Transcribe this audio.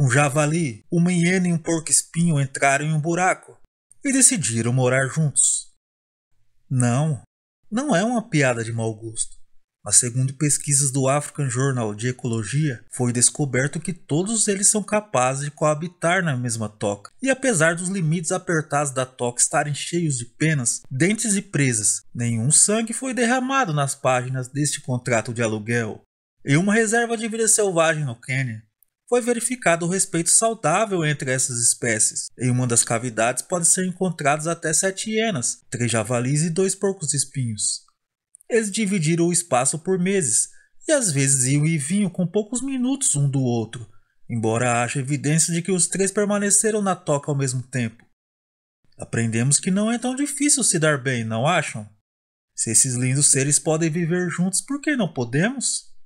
Um javali, uma hiena e um porco-espinho entraram em um buraco e decidiram morar juntos. Não, não é uma piada de mau gosto. Mas segundo pesquisas do African Journal de Ecologia, foi descoberto que todos eles são capazes de coabitar na mesma toca. E apesar dos limites apertados da toca estarem cheios de penas, dentes e presas, nenhum sangue foi derramado nas páginas deste contrato de aluguel. Em uma reserva de vida selvagem no Quênia, foi verificado o respeito saudável entre essas espécies. Em uma das cavidades podem ser encontrados até sete hienas, três javalis e dois porcos espinhos. Eles dividiram o espaço por meses, e às vezes iam e vinham com poucos minutos um do outro, embora haja evidência de que os três permaneceram na toca ao mesmo tempo. Aprendemos que não é tão difícil se dar bem, não acham? Se esses lindos seres podem viver juntos, por que não podemos?